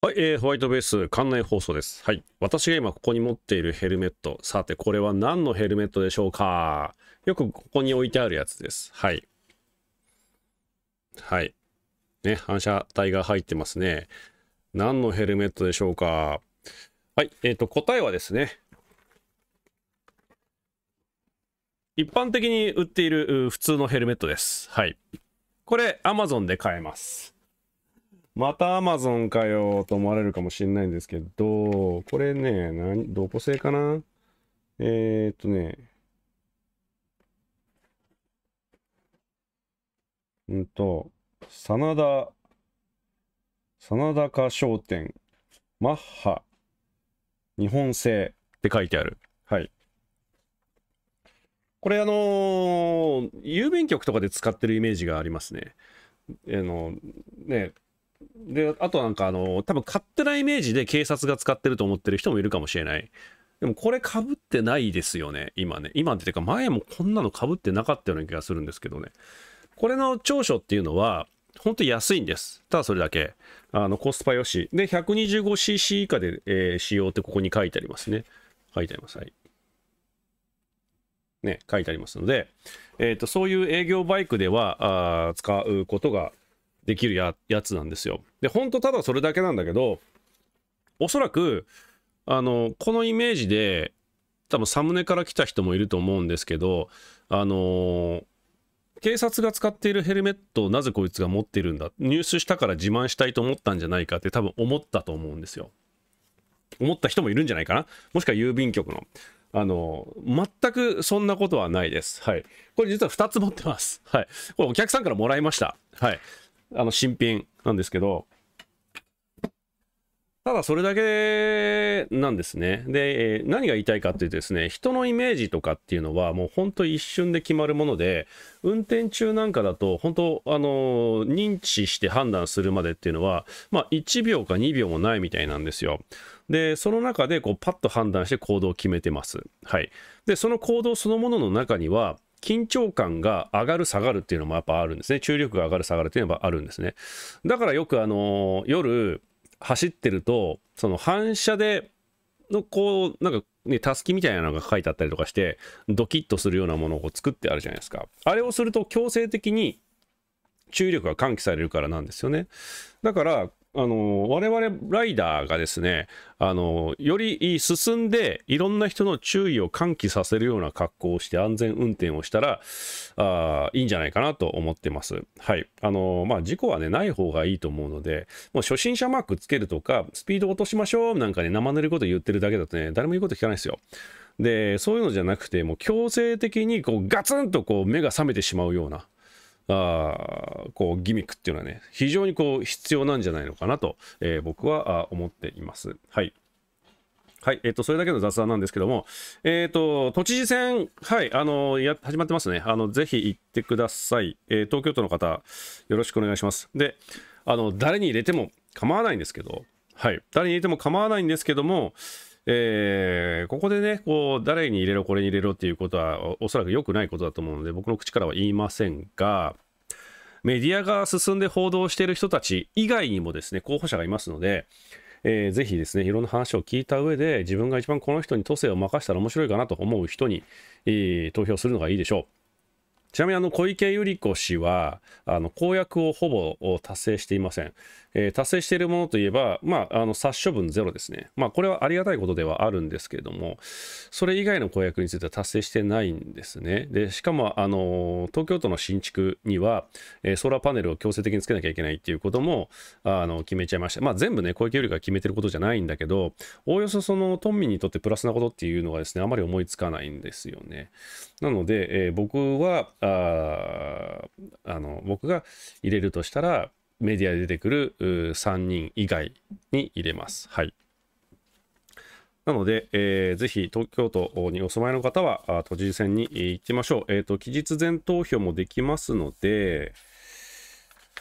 はい、えー、ホワイトベース館内放送です。はい、私が今ここに持っているヘルメット、さてこれは何のヘルメットでしょうかよくここに置いてあるやつです。はい。はい。ね、反射体が入ってますね。何のヘルメットでしょうかはい、えっ、ー、と、答えはですね、一般的に売っている普通のヘルメットです。はい。これ、Amazon で買えます。またアマゾンかよと思われるかもしれないんですけど、これね、何どこ製かなえー、っとね、うんと、真田、真田か商店、マッハ、日本製って書いてある。はい。これあのー、郵便局とかで使ってるイメージがありますね。あのー、ね、で、あとなんかあの、多分勝手なイメージで警察が使ってると思ってる人もいるかもしれない。でもこれ被ってないですよね、今ね。今っていうか前もこんなの被ってなかったような気がするんですけどね。これの長所っていうのは、本当安いんです。ただそれだけ。あのコスパ良し。で、125cc 以下で、えー、使用ってここに書いてありますね。書いてあります。はい。ね、書いてありますので、えーと、とそういう営業バイクではあ使うことができるやつなんですよ。で、ほんとただそれだけなんだけど、おそらく、あの、このイメージで、多分サムネから来た人もいると思うんですけど、あのー、警察が使っているヘルメットをなぜこいつが持ってるんだ、入手したから自慢したいと思ったんじゃないかって多分思ったと思うんですよ。思った人もいるんじゃないかなもしくは郵便局の。あの全くそんなことはないです。はい。これ実は2つ持ってます。はい。これお客さんからもらいました。はい。あの、新品なんですけど、ただそれだけなんですね。で、えー、何が言いたいかっていうとですね、人のイメージとかっていうのはもうほんと一瞬で決まるもので、運転中なんかだと本当あのー、認知して判断するまでっていうのは、まあ1秒か2秒もないみたいなんですよ。で、その中でこうパッと判断して行動を決めてます。はい。で、その行動そのものの中には、緊張感が上がる下がるっていうのもやっぱあるんですね。注力が上がる下がるっていうのもあるんですね。だからよくあのー、夜走ってると、その反射で、のこう、なんかね、タスキみたいなのが書いてあったりとかして、ドキッとするようなものを作ってあるじゃないですか。あれをすると強制的に注力が喚起されるからなんですよね。だから、あの我々ライダーがですねあのより進んでいろんな人の注意を喚起させるような格好をして安全運転をしたらあいいんじゃないかなと思ってます。はいあのまあ、事故はねない方がいいと思うのでもう初心者マークつけるとかスピード落としましょうなんかね生ぬること言ってるだけだとね誰も言うこと聞かないですよ。でそういうのじゃなくてもう強制的にこうガツンとこう目が覚めてしまうような。あこうギミックっていうのはね非常にこう必要なんじゃないのかなと、えー、僕は思っています。はいはい、えっ、ー、と、それだけの雑談なんですけども、えっ、ー、と、都知事選、はい、あの、や、始まってますね。あの、ぜひ行ってください。えー、東京都の方、よろしくお願いします。で、あの、誰に入れても構わないんですけど、はい、誰に入れても構わないんですけども、えー、ここでね、こう、誰に入れろ、これに入れろっていうことは、おそらく良くないことだと思うので、僕の口からは言いませんが、メディアが進んで報道している人たち以外にもですね、候補者がいますので、えー、ぜひですね、いろんな話を聞いた上で、自分が一番この人に都政を任せたら面白いかなと思う人に、えー、投票するのがいいでしょう。ちなみにあの小池百合子氏はあの公約をほぼ達成していません、えー、達成しているものといえば、まあ、あの殺処分ゼロですね、まあ、これはありがたいことではあるんですけれどもそれ以外の公約については達成してないんですねでしかも、あの東京都の新築には、えー、ソーラーパネルを強制的につけなきゃいけないっていうこともあの決めちゃいました、まあ、全部ね小池百合子が決めていることじゃないんだけどおおよそその都民にとってプラスなことっていうのはですねあまり思いつかないんですよねなので、えー、僕はああの僕が入れるとしたらメディアで出てくる3人以外に入れます。はい。なので、えー、ぜひ東京都にお住まいの方は都知事選に行きましょう。えっ、ー、と、期日前投票もできますので、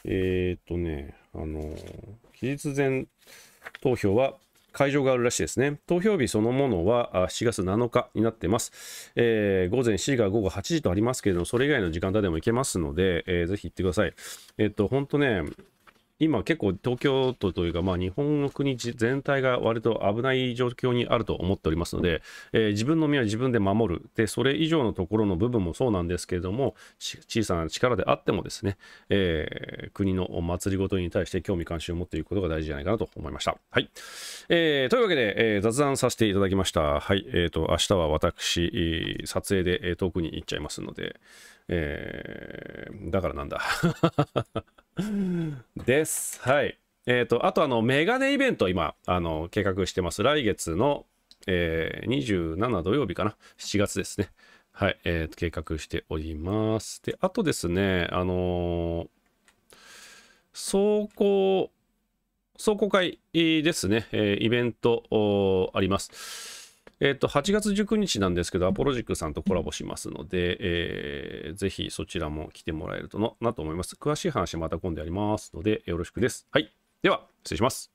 えっ、ー、とね、あの期日前投票は会場があるらしいですね。投票日そのものは7月7日になってます。えー、午前7時から午後8時とありますけれども、それ以外の時間帯でも行けますので、えー、ぜひ行ってください。えっ、と、本当ね、今結構東京都というか、まあ、日本の国全体が割と危ない状況にあると思っておりますので、えー、自分の身は自分で守るで、それ以上のところの部分もそうなんですけれども、小さな力であってもですね、えー、国の祭りごとに対して興味関心を持っていくことが大事じゃないかなと思いました。はいえー、というわけで、えー、雑談させていただきました。はいえーと明日は私、撮影で遠くに行っちゃいますので、えー、だからなんだ です。はい。えっ、ー、と、あとあの、メガネイベント、今、あの、計画してます。来月の、えー、27土曜日かな。7月ですね。はい。えー、計画しております。で、あとですね、あのー、走行、壮行会ですね、えー、イベントあります。えっ、と、8月19日なんですけど、アポロジックさんとコラボしますので、えー、ぜひそちらも来てもらえるとなと思います。詳しい話また今度やりますので、よろしくです。はい。では、失礼します。